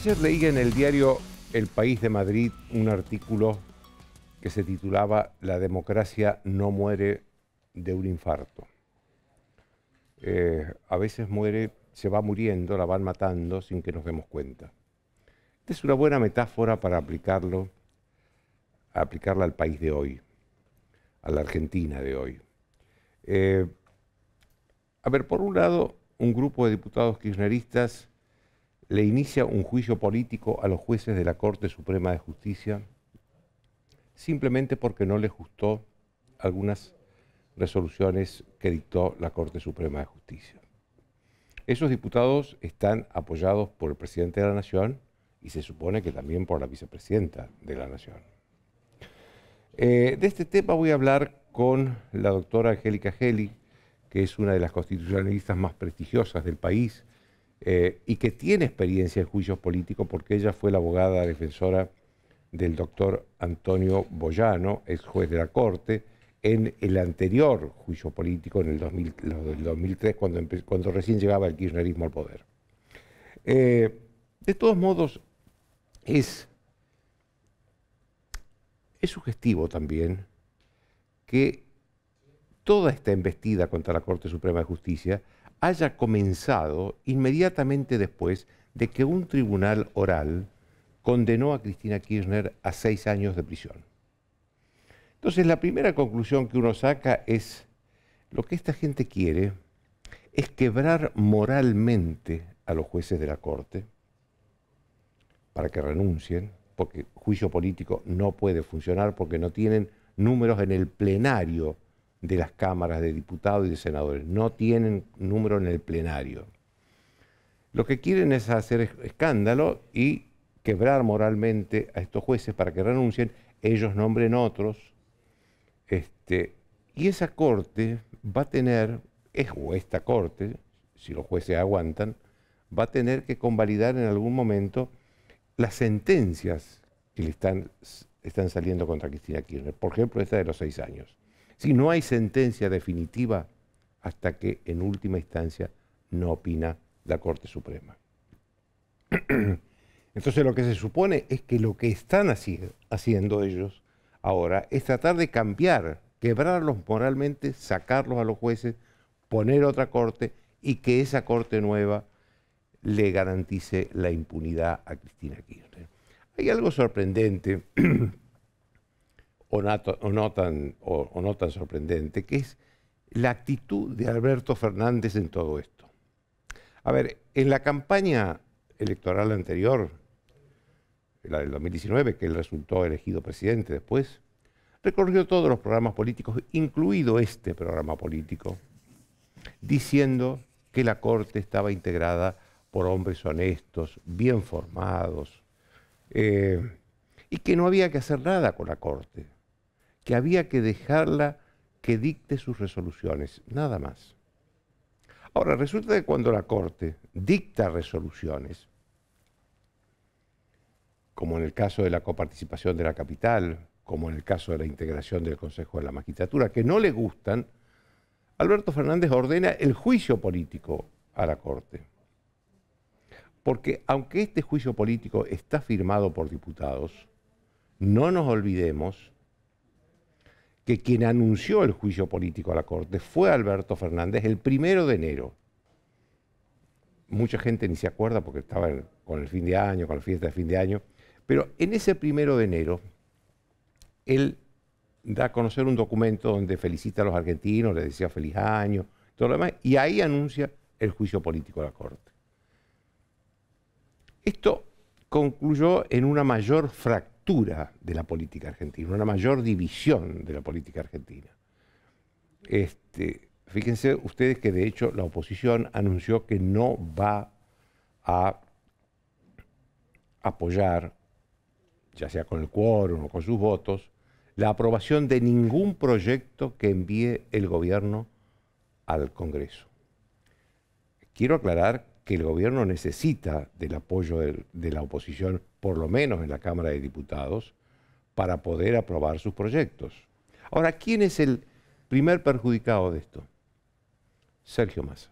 Ayer leí en el diario El País de Madrid un artículo que se titulaba La democracia no muere de un infarto. Eh, a veces muere, se va muriendo, la van matando sin que nos demos cuenta. Esta es una buena metáfora para aplicarlo, aplicarla al país de hoy, a la Argentina de hoy. Eh, a ver, por un lado, un grupo de diputados kirchneristas le inicia un juicio político a los jueces de la Corte Suprema de Justicia simplemente porque no le gustó algunas resoluciones que dictó la Corte Suprema de Justicia. Esos diputados están apoyados por el presidente de la Nación y se supone que también por la vicepresidenta de la Nación. Eh, de este tema voy a hablar con la doctora Angélica Geli, que es una de las constitucionalistas más prestigiosas del país, eh, y que tiene experiencia en juicios políticos porque ella fue la abogada defensora del doctor Antonio Boyano, ex juez de la Corte, en el anterior juicio político, en el, 2003, cuando, recién llegaba el kirchnerismo al poder. Eh, de todos modos, es, es sugestivo también que toda esta embestida contra la Corte Suprema de Justicia haya comenzado inmediatamente después de que un tribunal oral condenó a Cristina Kirchner a seis años de prisión. Entonces la primera conclusión que uno saca es, lo que esta gente quiere es quebrar moralmente a los jueces de la Corte para que renuncien, porque juicio político no puede funcionar porque no tienen números en el plenario de las cámaras de diputados y de senadores. No tienen número en el plenario. Lo que quieren es hacer escándalo y quebrar moralmente a estos jueces para que renuncien, ellos nombren otros. Este, y esa corte va a tener, es, o esta corte, si los jueces aguantan, va a tener que convalidar en algún momento las sentencias que le están, están saliendo contra Cristina Kirchner. Por ejemplo, esta de los seis años. Si no hay sentencia definitiva hasta que en última instancia no opina la Corte Suprema. Entonces lo que se supone es que lo que están haciendo ellos ahora es tratar de cambiar, quebrarlos moralmente, sacarlos a los jueces, poner otra corte y que esa corte nueva le garantice la impunidad a Cristina Kirchner. Hay algo sorprendente o, no tan, o, sorprendente, que es la actitud de Alberto Fernández en todo esto. A ver, en la campaña electoral anterior, la del 2019, que él resultó elegido presidente después, recorrió todos los programas políticos, incluido este programa político, diciendo que la Corte estaba integrada por hombres honestos, bien formados, eh, y que no había que hacer nada con la Corte, que había que dejarla que dicte sus resoluciones, nada más. Ahora, resulta que cuando la Corte dicta resoluciones, como en el caso de la coparticipación de la capital, como en el caso de la integración del Consejo de la Magistratura, que no le gustan, Alberto Fernández ordena el juicio político a la Corte. Porque aunque este juicio político está firmado por diputados, no nos olvidemos que quien anunció el juicio político a la Corte fue Alberto Fernández el primero de enero. Mucha gente ni se acuerda porque estaba con el fin de año, con la fiesta de fin de año, pero en ese primero de enero, él da a conocer un documento donde felicita a los argentinos, les decía feliz año, todo lo demás, y ahí anuncia el juicio político a la Corte. Esto concluyó en una mayor fractura de la política argentina, una mayor división de la política argentina. Este, fíjense ustedes que de hecho la oposición anunció que no va a apoyar, ya sea con el quórum o con sus votos, la aprobación de ningún proyecto que envíe el gobierno al Congreso. Quiero aclarar el gobierno necesita del apoyo de, de la oposición, por lo menos en la Cámara de Diputados, para poder aprobar sus proyectos. Ahora, ¿quién es el primer perjudicado de esto? Sergio Massa.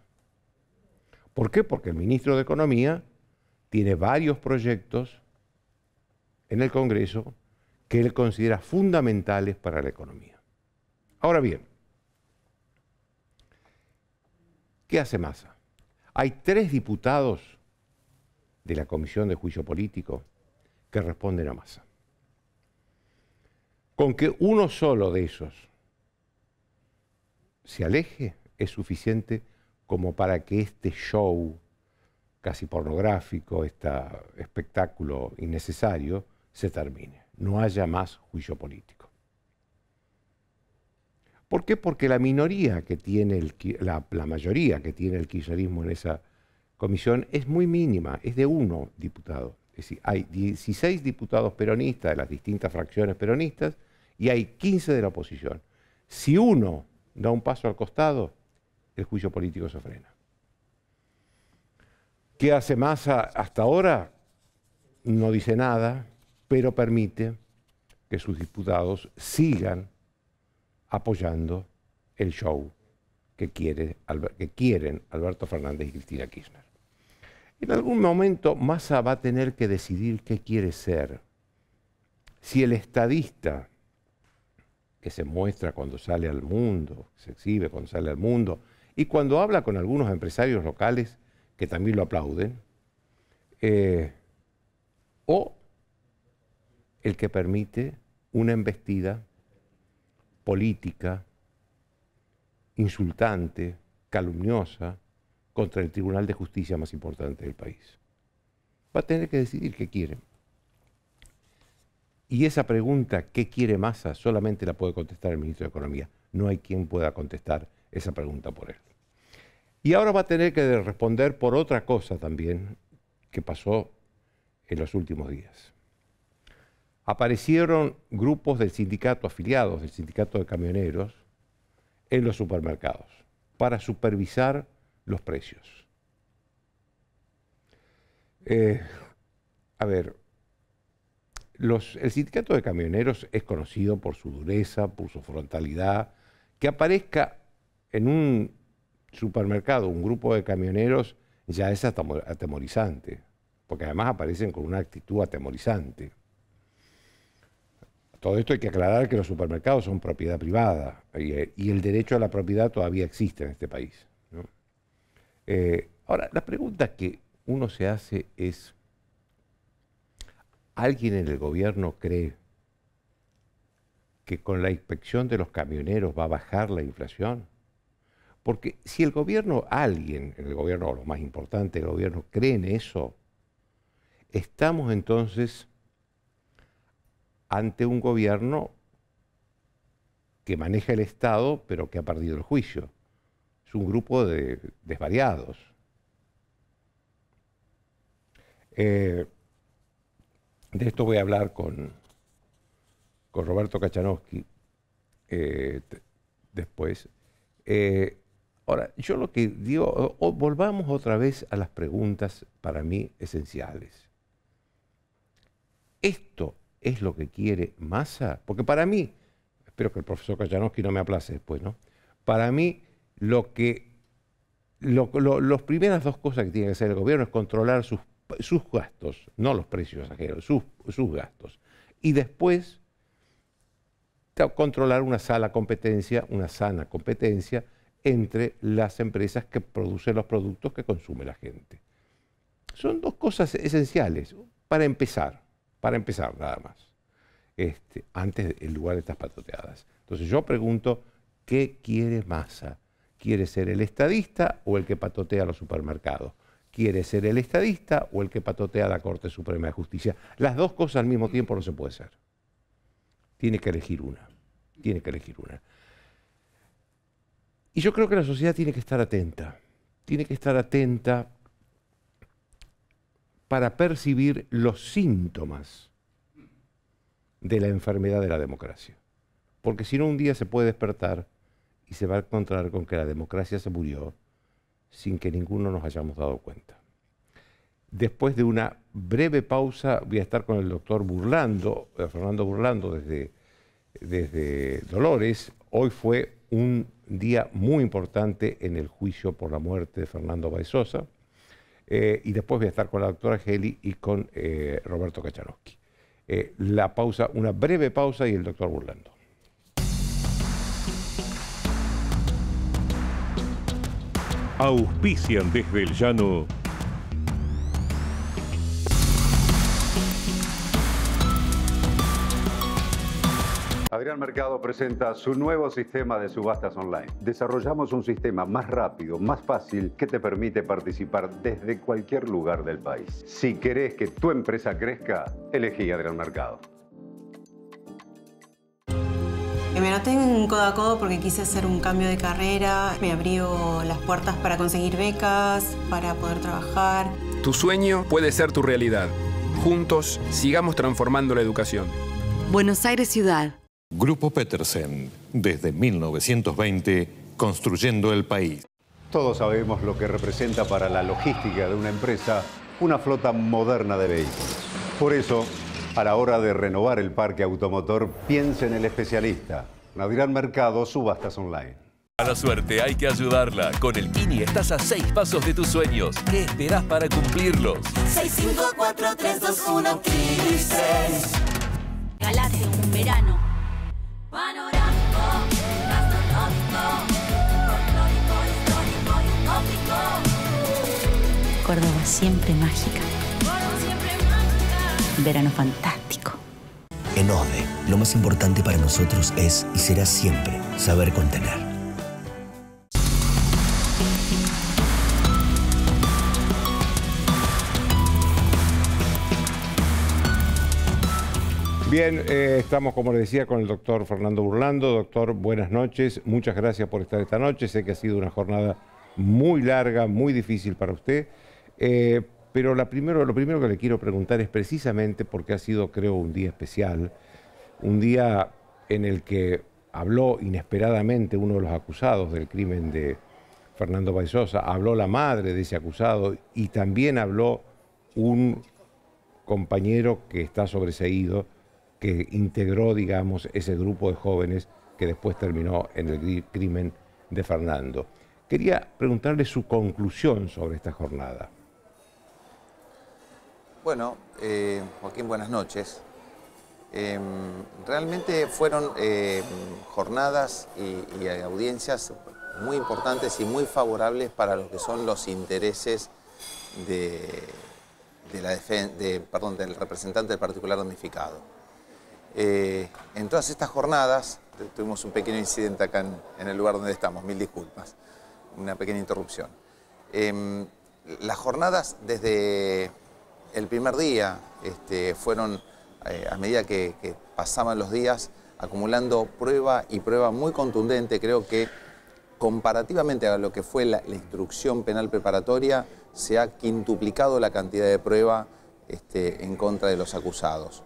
¿Por qué? Porque el ministro de Economía tiene varios proyectos en el Congreso que él considera fundamentales para la economía. Ahora bien, ¿qué hace Massa? Hay tres diputados de la Comisión de Juicio Político que responden a Massa. Con que uno solo de esos se aleje es suficiente como para que este show casi pornográfico, este espectáculo innecesario, se termine. No haya más juicio político. ¿Por qué? Porque la minoría que tiene, el, la, la, mayoría que tiene el kirchnerismo en esa comisión es muy mínima, es de uno diputado. Es decir, hay 16 diputados peronistas de las distintas fracciones peronistas y hay 15 de la oposición. Si uno da un paso al costado, el juicio político se frena. ¿Qué hace Massa hasta ahora? No dice nada, pero permite que sus diputados sigan apoyando el show que, que quieren Alberto Fernández y Cristina Kirchner. En algún momento Massa va a tener que decidir qué quiere ser. Si el estadista que se muestra cuando sale al mundo, se exhibe cuando sale al mundo, y cuando habla con algunos empresarios locales que también lo aplauden, eh, o el que permite una embestida política insultante, calumniosa, contra el Tribunal de Justicia más importante del país. Va a tener que decidir qué quiere. Y esa pregunta, ¿qué quiere Massa? Solamente la puede contestar el ministro de Economía. No hay quien pueda contestar esa pregunta por él. Y ahora va a tener que responder por otra cosa también que pasó en los últimos días aparecieron grupos del sindicato, afiliados del sindicato de camioneros, en los supermercados para supervisar los precios. Eh, a ver, el sindicato de camioneros es conocido por su dureza, por su frontalidad. Que aparezca en un supermercado un grupo de camioneros ya es atemorizante, porque además aparecen con una actitud atemorizante. Todo esto hay que aclarar que los supermercados son propiedad privada y, el derecho a la propiedad todavía existe en este país. Eh, ahora, la pregunta que uno se hace es, ¿alguien en el gobierno cree que con la inspección de los camioneros va a bajar la inflación? Porque si el gobierno, alguien en el gobierno, o lo más importante, el gobierno cree en eso, estamos entonces ante un gobierno que maneja el Estado, pero que ha perdido el juicio. Es un grupo de desvariados. Eh, de esto voy a hablar con, con Roberto Kachanowski eh, después. Eh, ahora, yo lo que digo, volvamos otra vez a las preguntas para mí esenciales. Esto es lo que quiere Massa? Porque para mí, espero que el profesor Kajanowski no me aplace después, ¿no? Para mí, lo que las primeras dos cosas que tiene que hacer el gobierno es controlar sus, gastos, no los precios ajenos, sus, gastos. Y después, controlar una sana competencia, una sana competencia entre las empresas que producen los productos que consume la gente. Son dos cosas esenciales para empezar. Para empezar, nada más. Este, antes el lugar de estas patoteadas. Entonces yo pregunto, ¿qué quiere Massa? ¿Quiere ser el estadista o el que patotea los supermercados? ¿Quiere ser el estadista o el que patotea la Corte Suprema de Justicia? Las dos cosas al mismo tiempo no se puede ser. Tiene que elegir una. Tiene que elegir una. Y yo creo que la sociedad tiene que estar atenta. Tiene que estar atenta para percibir los síntomas de la enfermedad de la democracia. Porque si no, un día se puede despertar y se va a encontrar con que la democracia se murió sin que ninguno nos hayamos dado cuenta. Después de una breve pausa, voy a estar con el doctor Burlando, eh, Fernando Burlando, desde, desde Dolores. Hoy fue un día muy importante en el juicio por la muerte de Fernando Baizosa. Eh, y después voy a estar con la doctora Heli y con eh, Roberto Kacharowski. Eh, la pausa, una breve pausa y el doctor Burlando. Auspician desde el llano Gran Mercado presenta su nuevo sistema de subastas online. Desarrollamos un sistema más rápido, más fácil, que te permite participar desde cualquier lugar del país. Si querés que tu empresa crezca, elegí Adrián Mercado. Me anoté en codo a codo porque quise hacer un cambio de carrera, me abrió las puertas para conseguir becas, para poder trabajar. Tu sueño puede ser tu realidad. Juntos, sigamos transformando la educación. Buenos Aires Ciudad. Grupo Petersen, desde 1920, construyendo el país. Todos sabemos lo que representa para la logística de una empresa una flota moderna de vehículos. Por eso, a la hora de renovar el parque automotor, piense en el especialista. al Mercado, Subastas Online. A la suerte hay que ayudarla. Con el Kini estás a seis pasos de tus sueños. ¿Qué esperas para cumplirlos? 6543213 Galate un verano Córdoba siempre mágica. Córdoba siempre mágica. Verano fantástico. En ODE, lo más importante para nosotros es y será siempre saber contener Bien, eh, estamos, como le decía, con el doctor Fernando Burlando. Doctor, buenas noches. Muchas gracias por estar esta noche. Sé que ha sido una jornada muy larga, muy difícil para usted. Eh, pero lo primero que le quiero preguntar es precisamente porque ha sido, creo, un día especial. Un día en el que habló inesperadamente uno de los acusados del crimen de Fernando Baizosa, habló la madre de ese acusado y también habló un compañero que está sobreseído que integró, digamos, ese grupo de jóvenes que después terminó en el crimen de Fernando. Quería preguntarle su conclusión sobre esta jornada. Bueno, eh, Joaquín, buenas noches. Em, realmente fueron eh, jornadas y, audiencias muy importantes y muy favorables para lo que son los intereses de, la perdón, del representante del particular damnificado. Eh, en todas estas jornadas, tuvimos un pequeño incidente acá en, el lugar donde estamos, mil disculpas, una pequeña interrupción. Em, las jornadas desde el primer día este, fueron, eh, a medida que, pasaban los días, acumulando prueba y prueba muy contundente, creo que comparativamente a lo que fue la, instrucción penal preparatoria, se ha quintuplicado la cantidad de prueba este, en contra de los acusados.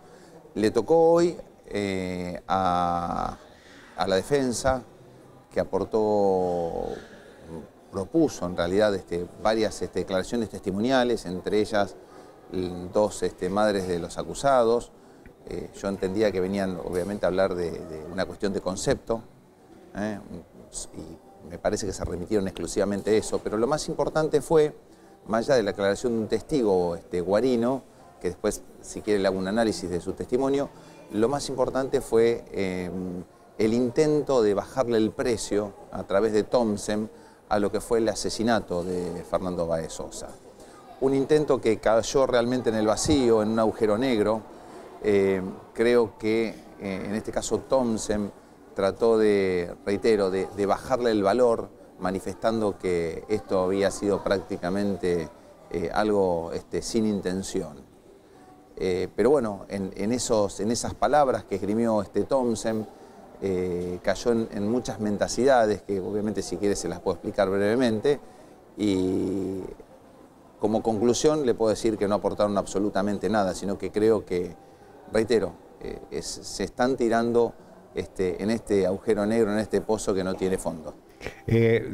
Le tocó hoy eh, a, la defensa, que aportó, propuso en realidad este, varias este, declaraciones testimoniales, entre ellas dos este, madres de los acusados. Eh, yo entendía que venían, obviamente, a hablar de, una cuestión de concepto, ¿eh? y me parece que se remitieron exclusivamente a eso, pero lo más importante fue, más allá de la aclaración de un testigo este, guarino, que después, si quiere, le hago un análisis de su testimonio, lo más importante fue eh, el intento de bajarle el precio a través de Thompson a lo que fue el asesinato de Fernando Baez Sosa. Un intento que cayó realmente en el vacío, en un agujero negro. Eh, creo que eh, en este caso Thompson trató de, reitero, de, bajarle el valor, manifestando que esto había sido prácticamente algo este, sin intención. Eh, pero bueno, en, esos, en esas palabras que esgrimió este Thompson, eh, cayó en, muchas mentacidades, que obviamente si quieres se las puedo explicar brevemente, y como conclusión le puedo decir que no aportaron absolutamente nada, sino que creo que, reitero, eh, se están tirando este, en este agujero negro, en este pozo que no tiene fondo.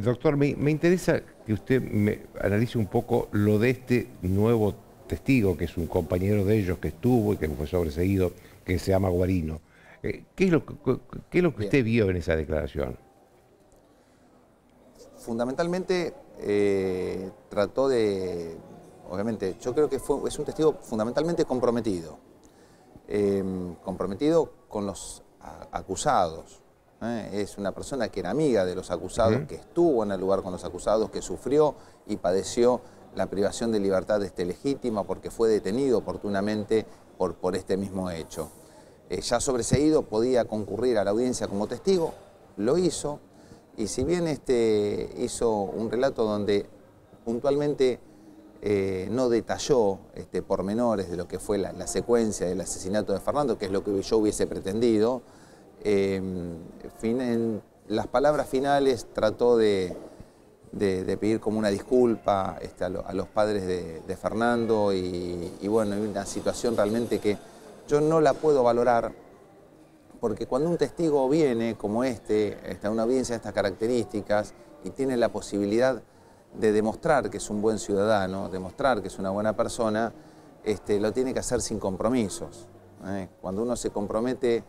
doctor, me, me interesa que usted me analice un poco lo de este nuevo tema testigo, que es un compañero de ellos que estuvo y que fue sobreseído, que se llama Guarino. Eh, ¿qué, es lo, que usted vio en esa declaración? Fundamentalmente eh, trató de, obviamente, yo creo que es un testigo fundamentalmente comprometido, em, comprometido con los acusados. ¿eh? Es una persona que era amiga de los acusados, que estuvo en el lugar con los acusados, que sufrió y padeció la privación de libertad esté legítima porque fue detenido oportunamente por, por este mismo hecho. Eh, ya sobreseído podía concurrir a la audiencia como testigo, lo hizo, y si bien este hizo un relato donde puntualmente eh, no detalló este, pormenores de lo que fue la, secuencia del asesinato de Fernando, que es lo que yo hubiese pretendido, eh, fin, en las palabras finales trató de, de, pedir como una disculpa este, a, los padres de, Fernando y, bueno, una situación realmente que yo no la puedo valorar porque cuando un testigo viene como este, está una audiencia de estas características y tiene la posibilidad de demostrar que es un buen ciudadano, demostrar que es una buena persona, este, lo tiene que hacer sin compromisos. ¿eh? Cuando uno se compromete,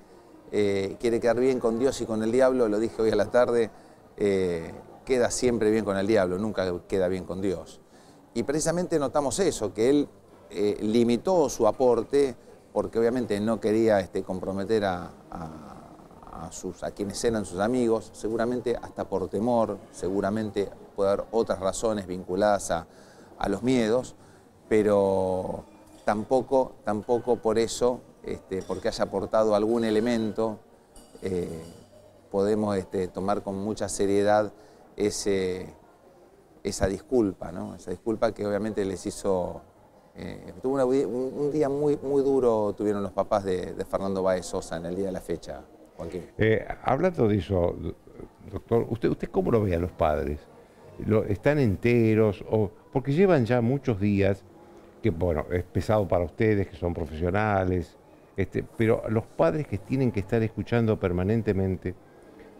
eh, quiere quedar bien con Dios y con el diablo, lo dije hoy a la tarde, eh, queda siempre bien con el diablo, nunca queda bien con Dios. Y precisamente notamos eso, que él eh, limitó su aporte porque obviamente no quería este, comprometer a, sus, quienes eran sus amigos, seguramente hasta por temor, seguramente puede haber otras razones vinculadas a, los miedos, pero tampoco, tampoco por eso, este, porque haya aportado algún elemento, eh, podemos este, tomar con mucha seriedad ese, esa disculpa, ¿no? Esa disculpa que obviamente les hizo... Eh, tuvo un, día muy, muy duro tuvieron los papás de, Fernando Baez Sosa en el día de la fecha, eh, hablando de eso, doctor, ¿usted, ¿usted cómo lo ve a los padres? ¿Lo, ¿Están enteros? O, porque llevan ya muchos días, que bueno, es pesado para ustedes, que son profesionales, este, pero los padres que tienen que estar escuchando permanentemente,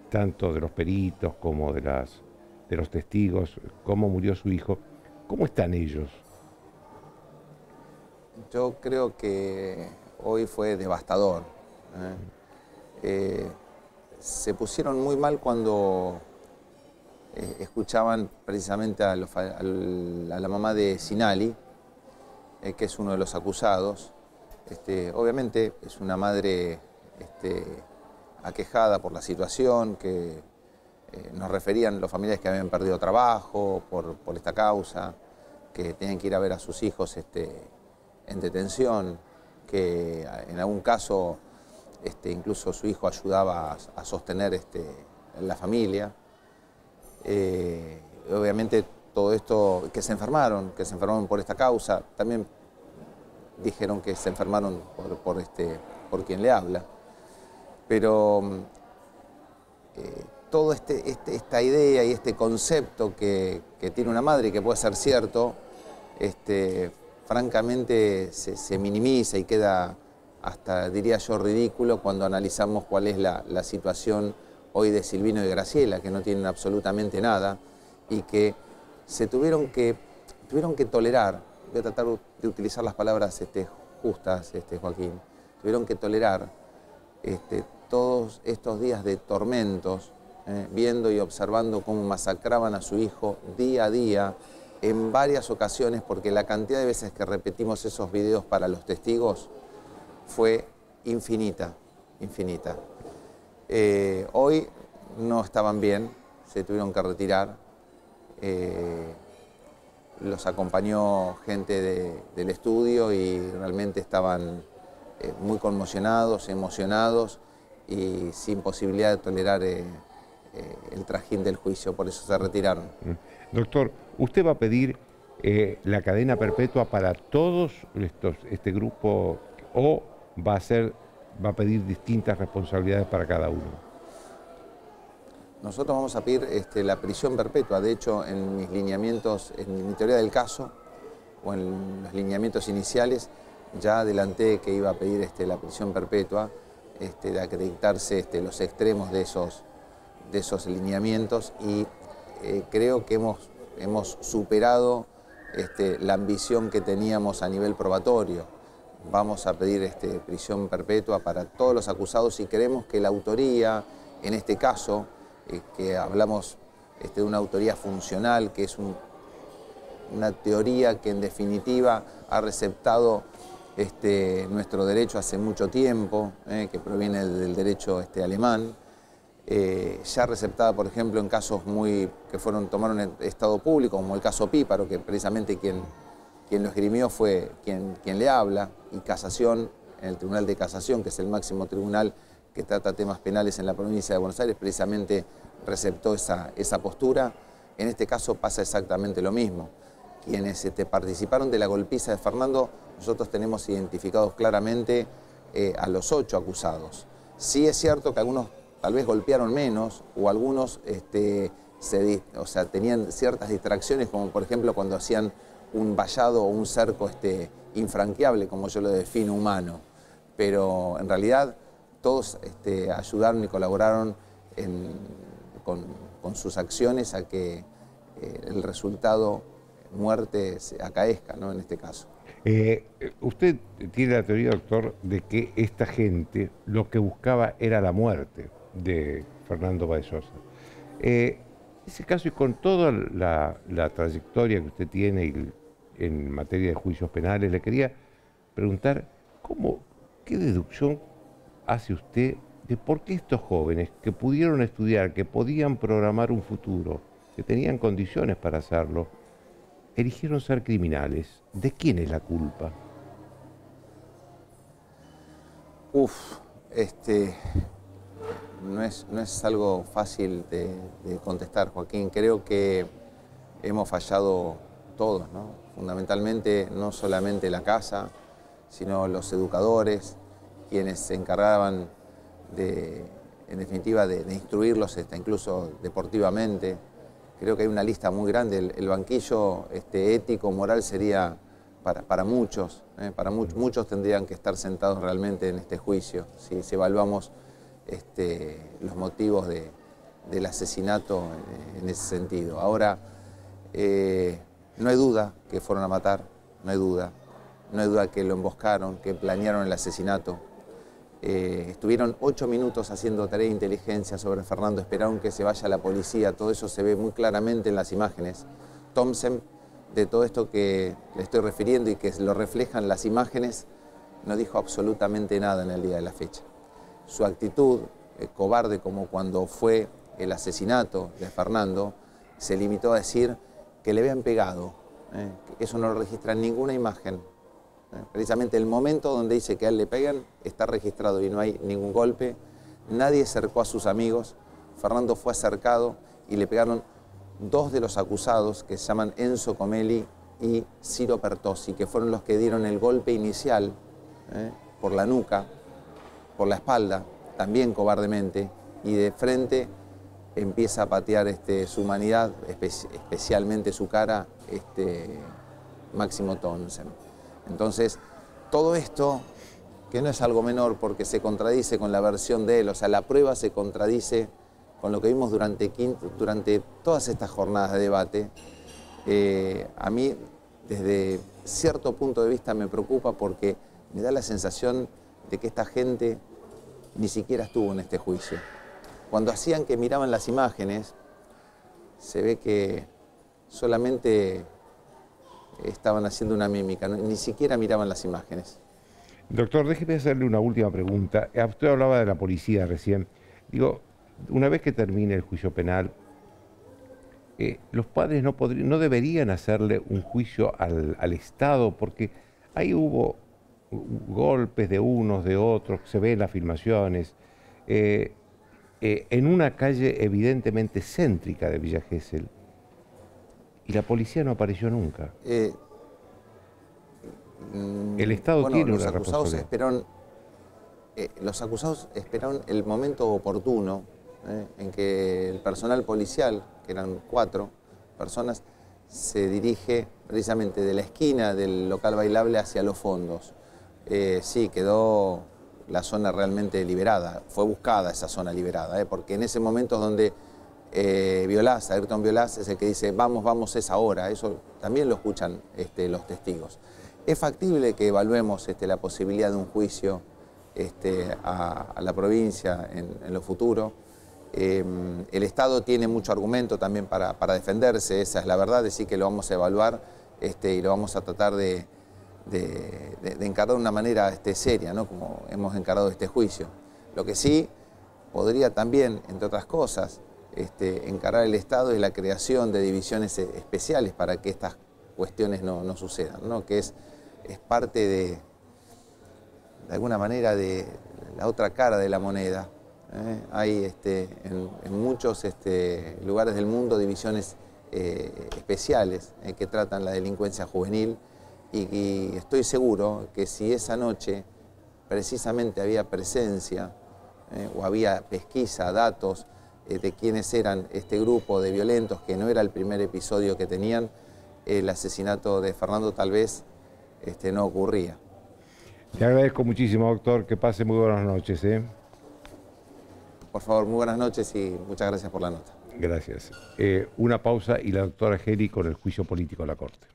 tanto de los peritos como de las de los testigos, cómo murió su hijo. ¿Cómo están ellos? Yo creo que hoy fue devastador. ¿eh? Eh, se pusieron muy mal cuando eh, escuchaban precisamente a, la mamá de Sinali, que es uno de los acusados. Este, obviamente es una madre este, aquejada por la situación, que eh, nos referían los familiares que habían perdido trabajo por, esta causa, que tenían que ir a ver a sus hijos este, en detención, que eh, en algún caso este, incluso su hijo ayudaba a, sostener este, la familia. Eh, obviamente todo esto, que se enfermaron, que se enfermaron por esta causa, también dijeron que se enfermaron por, este, por quien le habla, pero mm, toda este, este, esta idea y este concepto que, tiene una madre y que puede ser cierto, este, francamente se, minimiza y queda hasta, diría yo, ridículo cuando analizamos cuál es la, situación hoy de Silvino y Graciela, que no tienen absolutamente nada y que se tuvieron que, tuvieron que tolerar, voy a tratar de utilizar las palabras este, justas, Joaquín, tuvieron que tolerar todos estos días de tormentos eh, viendo y observando cómo masacraban a su hijo día a día en varias ocasiones, porque la cantidad de veces que repetimos esos videos para los testigos fue infinita, infinita. Eh, hoy no estaban bien, se tuvieron que retirar. Eh, los acompañó gente del estudio y realmente estaban muy conmocionados, emocionados y sin posibilidad de tolerar eh, el trajín del juicio, por eso se retiraron. Mm. Doctor, ¿usted va a pedir eh, la cadena perpetua para todos estos, este grupo o va a, ser, va a pedir distintas responsabilidades para cada uno? Nosotros vamos a pedir este, la prisión perpetua, de hecho en mis lineamientos, en mi teoría del caso, o en los lineamientos iniciales, ya adelanté que iba a pedir este, la prisión perpetua, este, de acreditarse este, los extremos de esos, de esos lineamientos y eh, creo que hemos, superado este, la ambición que teníamos a nivel probatorio. Vamos a pedir este, prisión perpetua para todos los acusados y creemos que la autoría, en este caso, eh, que hablamos este, de una autoría funcional, que es una teoría que en definitiva ha receptado nuestro derecho hace mucho tiempo, eh, que proviene del derecho este, alemán, eh, ya receptada, por ejemplo, en casos muy que fueron tomaron en estado público, como el caso Píparo, que precisamente quien, quien lo esgrimió fue quien, quien le habla, y casación, en el Tribunal de Casación, que es el máximo tribunal que trata temas penales en la provincia de Buenos Aires, precisamente receptó esa, esa postura. En este caso pasa exactamente lo mismo. Quienes este, participaron de la golpiza de Fernando, nosotros tenemos identificados claramente eh, a los ocho acusados. Sí es cierto que algunos tal vez golpearon menos o algunos este, se, o sea, tenían ciertas distracciones, como por ejemplo cuando hacían un vallado o un cerco este, infranqueable, como yo lo defino, humano. Pero en realidad todos este, ayudaron y colaboraron con, sus acciones a que eh, el resultado muerte se acaezca, ¿no? En este caso. Eh, usted tiene la teoría, doctor, de que esta gente lo que buscaba era la muerte de Fernando Baezosa. Eh, ese caso y con toda la, trayectoria que usted tiene en materia de juicios penales, le quería preguntar cómo, qué deducción hace usted de por qué estos jóvenes que pudieron estudiar, que podían programar un futuro, que tenían condiciones para hacerlo, eligieron ser criminales. ¿De quién es la culpa? Uf, este, no es, algo fácil de, contestar, Joaquín. Creo que hemos fallado todos, ¿no? fundamentalmente no solamente la casa, sino los educadores, quienes se encargaban de, en definitiva, de, instruirlos, hasta este, incluso deportivamente. Creo que hay una lista muy grande. El, banquillo este, ético, moral sería para, muchos, ¿eh? para muchos tendrían que estar sentados realmente en este juicio, si, si evaluamos este, los motivos del asesinato en ese sentido. Ahora, eh, no hay duda que fueron a matar, no hay duda, no hay duda que lo emboscaron, que planearon el asesinato. Eh, estuvieron ocho minutos haciendo tarea de inteligencia sobre Fernando, esperaron que se vaya la policía, todo eso se ve muy claramente en las imágenes. Thompson, de todo esto que le estoy refiriendo y que lo reflejan las imágenes, no dijo absolutamente nada en el día de la fecha su actitud eh, cobarde como cuando fue el asesinato de Fernando, se limitó a decir que le habían pegado. Eh, eso no lo registra en ninguna imagen. Eh, precisamente el momento donde dice que a él le pegan está registrado y no hay ningún golpe. Nadie acercó a sus amigos. Fernando fue acercado y le pegaron dos de los acusados que se llaman Enzo Comelli y Ciro Pertossi, que fueron los que dieron el golpe inicial por la nuca por la espalda, también cobardemente, y de frente empieza a patear este, su humanidad, especialmente su cara, este, Máximo Thompson. Entonces, todo esto, que no es algo menor porque se contradice con la versión de él, o sea, la prueba se contradice con lo que vimos durante, durante todas estas jornadas de debate, eh, a mí desde cierto punto de vista me preocupa porque me da la sensación de que esta gente ni siquiera estuvo en este juicio. Cuando hacían que miraban las imágenes, se ve que solamente estaban haciendo una mímica, ni siquiera miraban las imágenes. Doctor, déjeme hacerle una última pregunta. Eh, usted hablaba de la policía recién. Digo, una vez que termine el juicio penal, eh, los padres no, no deberían hacerle un juicio al, al Estado, porque ahí hubo golpes de unos, de otros, se ven las filmaciones. Eh, eh, en una calle evidentemente céntrica de Villa Gesell. Y la policía no apareció nunca. Eh, el Estado tiene los una acusados esperaron, Los acusados esperaron el momento oportuno en que el personal policial, que eran cuatro personas, se dirige precisamente de la esquina del local bailable hacia los fondos. Eh, sí, quedó la zona realmente liberada, fue buscada esa zona liberada, eh, porque en ese momento es donde eh, Ayrton Violaz es el que dice, vamos, vamos, es ahora, eso también lo escuchan este, los testigos. ¿Es factible que evaluemos este, la posibilidad de un juicio este, a, la provincia en, lo futuro? Eh, el Estado tiene mucho argumento también para, defenderse, esa es la verdad, decir que lo vamos a evaluar y lo vamos a tratar de, de, de encarar de una manera este, seria, ¿no? como hemos encarado este juicio. Lo que sí podría también, entre otras cosas, este, encarar el Estado es la creación de divisiones eh, especiales para que estas cuestiones no, sucedan, ¿no? que es, parte de, de alguna manera, de la otra cara de la moneda. ¿eh? Hay este, en, muchos este, lugares del mundo divisiones eh, especiales que tratan la delincuencia juvenil, y, estoy seguro que si esa noche precisamente había presencia eh, o había pesquisa, datos eh, de quiénes eran este grupo de violentos, que no era el primer episodio que tenían, el asesinato de Fernando tal vez este, no ocurría. Te agradezco muchísimo, doctor. Que pase muy buenas noches. ¿eh? Por favor, muy buenas noches y muchas gracias por la nota. Gracias. Eh, una pausa y la doctora Geri con el juicio político a la Corte.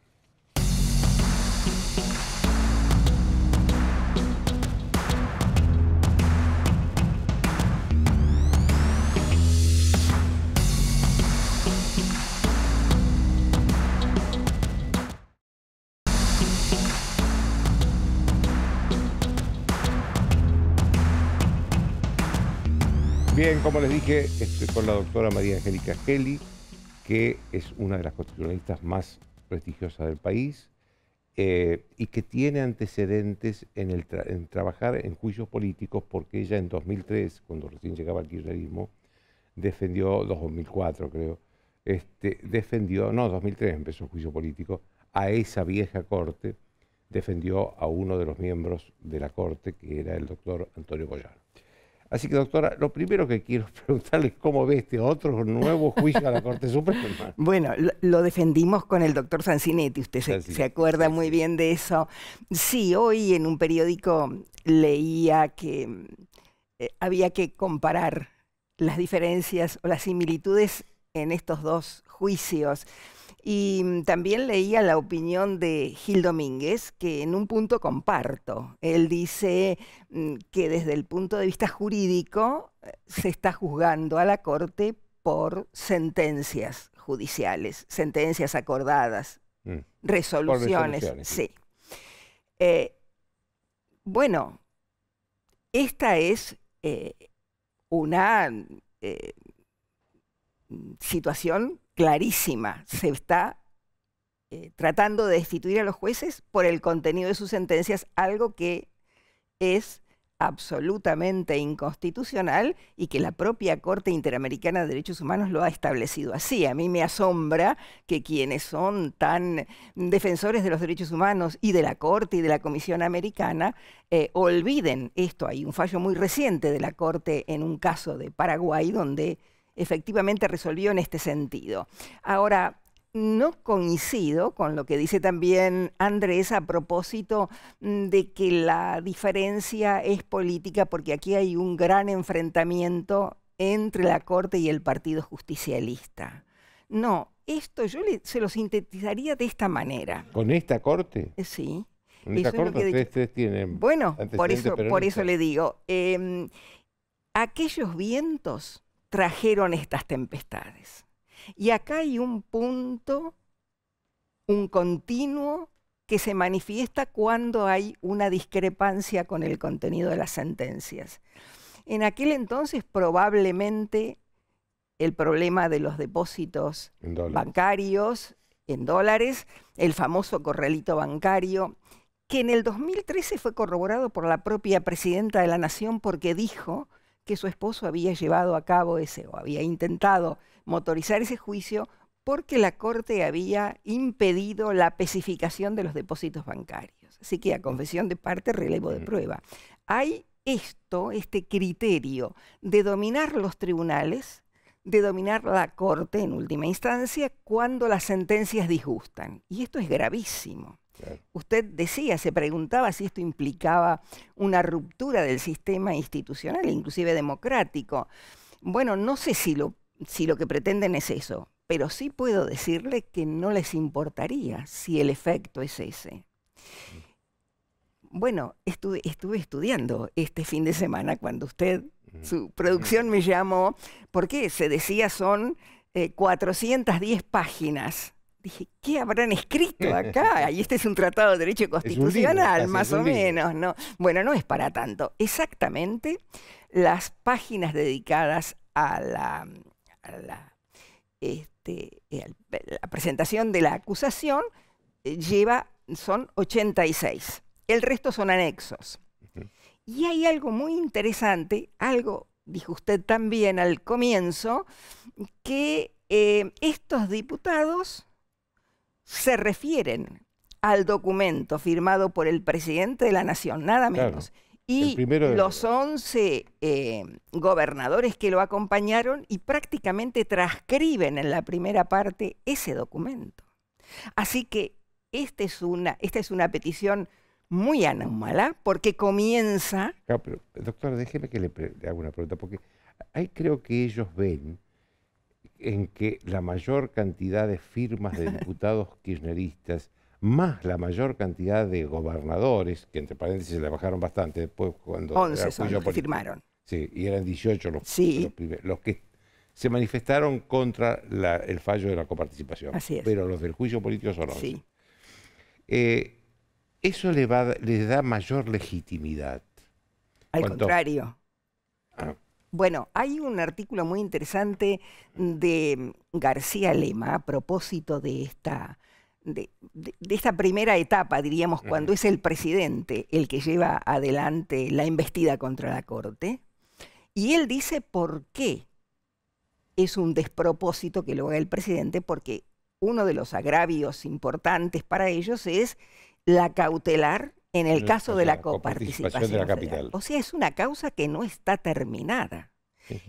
como les dije, estoy con la doctora María Angélica Kelly, que es una de las constitucionalistas más prestigiosas del país eh, y que tiene antecedentes en, trabajar en juicios políticos porque ella en 2003, cuando recién llegaba al kirchnerismo, defendió, 2004 creo, este, defendió, no, 2003 empezó el juicio político, a esa vieja corte defendió a uno de los miembros de la corte, que era el doctor Antonio Boyano. Así que, doctora, lo primero que quiero preguntarle es cómo ve este otro nuevo juicio a la Corte Suprema. Bueno, lo, defendimos con el doctor Sancinetti, usted se, acuerda muy bien de eso. Sí, hoy en un periódico leía que eh, había que comparar las diferencias o las similitudes en estos dos juicios. Y mm, también leía la opinión de Gil Domínguez, que en un punto comparto. Él dice mm, que desde el punto de vista jurídico eh, se está juzgando a la Corte por sentencias judiciales, sentencias acordadas, mm. resoluciones, Sí. Eh, bueno, esta es eh, una situación clarísima. Se está eh, tratando de destituir a los jueces por el contenido de sus sentencias, algo que es absolutamente inconstitucional y que la propia Corte Interamericana de Derechos Humanos lo ha establecido así. A mí me asombra que quienes son tan defensores de los derechos humanos y de la Corte y de la Comisión Americana eh, olviden esto. Hay un fallo muy reciente de la Corte en un caso de Paraguay donde efectivamente resolvió en este sentido. Ahora, no coincido con lo que dice también Andrés a propósito mm, de que la diferencia es política porque aquí hay un gran enfrentamiento entre la Corte y el Partido Justicialista. No, esto yo se lo sintetizaría de esta manera. ¿Con esta Corte? Eh, sí. tienen Bueno, por eso, por eso le digo, em, aquellos vientos trajeron estas tempestades. Y acá hay un punto, un continuo, que se manifiesta cuando hay una discrepancia con el contenido de las sentencias. En aquel entonces probablemente el problema de los depósitos bancarios en dólares, el famoso corralito bancario, que en el 2013 fue corroborado por la propia presidenta de la Nación porque dijo que su esposo había llevado a cabo ese o había intentado motorizar ese juicio porque la Corte había impedido la especificación de los depósitos bancarios. Así que a confesión de parte, relevo de prueba. Hay esto, este criterio de dominar los tribunales, de dominar la Corte en última instancia, cuando las sentencias disgustan. Y esto es gravísimo. Usted decía, se preguntaba si esto implicaba una ruptura del sistema institucional, inclusive democrático. Bueno, no sé si lo, que pretenden es eso, pero sí puedo decirle que no les importaría si el efecto es ese. Bueno, estuve, estudiando este fin de semana cuando usted, su producción me llamó, porque se decía son 410 eh, páginas dije, ¿qué habrán escrito acá? Y este es un tratado de derecho constitucional, más o menos, ¿no? Bueno, no es para tanto. Exactamente las páginas dedicadas a la, este, eh, la, presentación de la acusación eh, lleva, son 86. El resto son anexos. Y hay algo muy interesante, algo, dijo usted también al comienzo, que eh, estos diputados se refieren al documento firmado por el presidente de la Nación, nada menos. Y los 11 eh, gobernadores que lo acompañaron y prácticamente transcriben en la primera parte ese documento. Así que este es una, esta es una petición muy anómala porque comienza... Claro, doctor, déjeme que le haga una pregunta, porque ahí creo que ellos ven en que la mayor cantidad de firmas de diputados kirchneristas, más la mayor cantidad de gobernadores, que entre paréntesis le bajaron bastante después cuando... 11 son los que firmaron. Sí, y eran 18 los, que se manifestaron contra el fallo de la coparticipación. Así es. Pero los del juicio político son 11. Sí. Eh, eso les da mayor legitimidad. Al contrario. Bueno, hay un artículo muy interesante de García Lema a propósito de esta, de, esta primera etapa, diríamos, cuando es el presidente el que lleva adelante la investida contra la Corte. Y él dice por qué es un despropósito que lo haga el presidente, porque uno de los agravios importantes para ellos es la cautelar en el caso de la coparticipación, O sea, es una causa que no está terminada.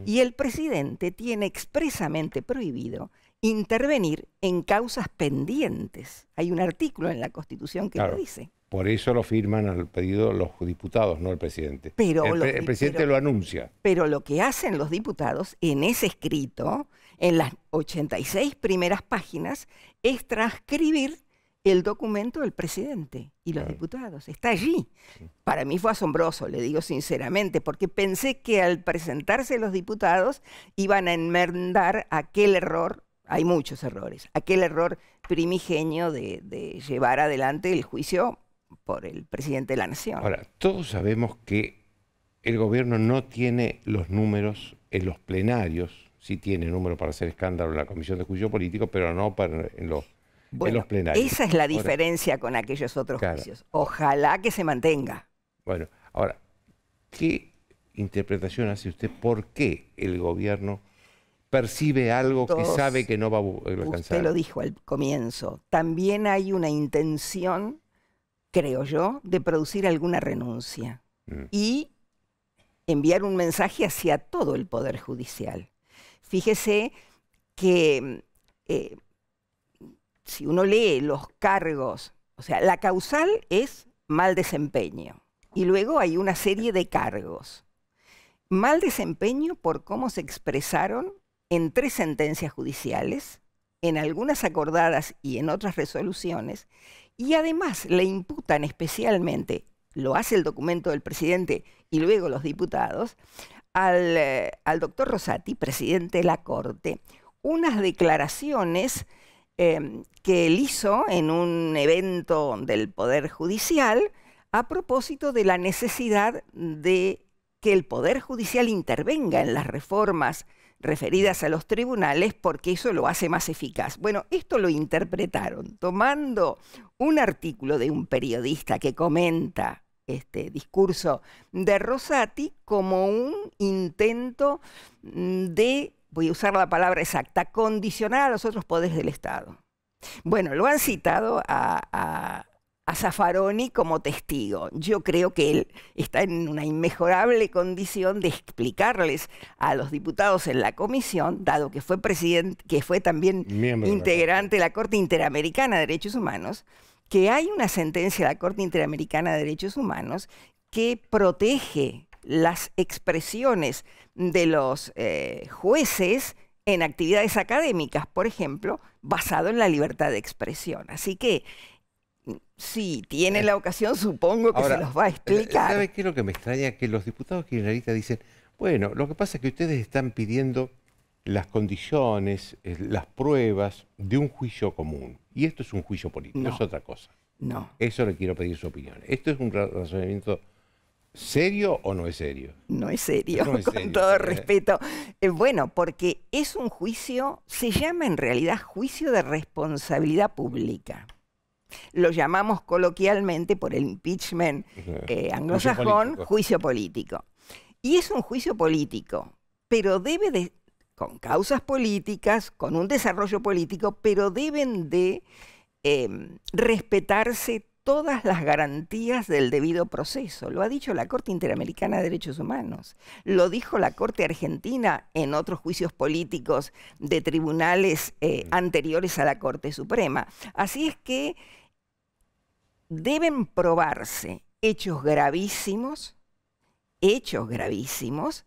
Y el presidente tiene expresamente prohibido intervenir en causas pendientes. Hay un artículo en la Constitución que lo dice. Por eso lo firman al pedido los diputados, no el presidente. Pero el, presidente lo anuncia. Pero lo que hacen los diputados en ese escrito, en las 86 primeras páginas, es transcribir el documento del presidente y los diputados. Está allí. Para mí fue asombroso, le digo sinceramente, porque pensé que al presentarse los diputados iban a enmendar aquel error, hay muchos errores, aquel error primigenio de, llevar adelante el juicio por el presidente de la Nación. Ahora, todos sabemos que el gobierno no tiene los números en los plenarios, sí tiene números para hacer escándalo en la Comisión de Juicio Político, pero no para en los esa es la diferencia con aquellos otros juicios. Ojalá que se mantenga. Bueno, ahora, ¿qué interpretación hace usted por qué el gobierno percibe algo que sabe que no va a eh, alcanzar? Usted lo dijo al comienzo. También hay una intención, creo yo, de producir alguna renuncia mm. y enviar un mensaje hacia todo el Poder Judicial. Fíjese que eh, si uno lee los cargos, o sea, la causal es mal desempeño y luego hay una serie de cargos. Mal desempeño por cómo se expresaron en tres sentencias judiciales, en algunas acordadas y en otras resoluciones, y además le imputan especialmente, lo hace el documento del presidente y luego los diputados, al, eh, doctor Rosati, presidente de la Corte, unas declaraciones Em, que él hizo en un evento del Poder Judicial a propósito de la necesidad de que el Poder Judicial intervenga en las reformas referidas a los tribunales porque eso lo hace más eficaz. Bueno, esto lo interpretaron tomando un artículo de un periodista que comenta este discurso de Rosati como un intento mm, de voy a usar la palabra exacta, condicionar a los otros poderes del Estado. Bueno, lo han citado a, a, Zaffaroni como testigo. Yo creo que él está en una inmejorable condición de explicarles a los diputados en la comisión, dado que fue, presidente, que fue también integrante de la Corte Interamericana de Derechos Humanos, que hay una sentencia de la Corte Interamericana de Derechos Humanos que protege las expresiones de los eh, jueces en actividades académicas, por ejemplo, basado en la libertad de expresión. Así que, mm, si tiene eh, la ocasión, supongo que se los va a eh, explicar. ¿Sabe qué es lo que me extraña? Que los diputados generalistas dicen, bueno, lo que pasa es que ustedes están pidiendo las condiciones, las pruebas de un juicio común. Y esto es un juicio político, es otra cosa. No. Eso le quiero pedir su opinión. Esto es un razonamiento ¿Serio o no es serio? No es serio, con todo respeto. Eh, bueno, porque es un juicio, se llama en realidad juicio de responsabilidad pública. Lo llamamos coloquialmente por el impeachment eh, anglosajón juicio político. Y es un juicio político, pero debe de, con causas políticas, con un desarrollo político, pero deben de em, respetarse respetarse todas las garantías del debido proceso. Lo ha dicho la Corte Interamericana de Derechos Humanos, lo dijo la Corte Argentina en otros juicios políticos de tribunales eh, anteriores a la Corte Suprema. Así es que deben probarse hechos gravísimos, hechos gravísimos,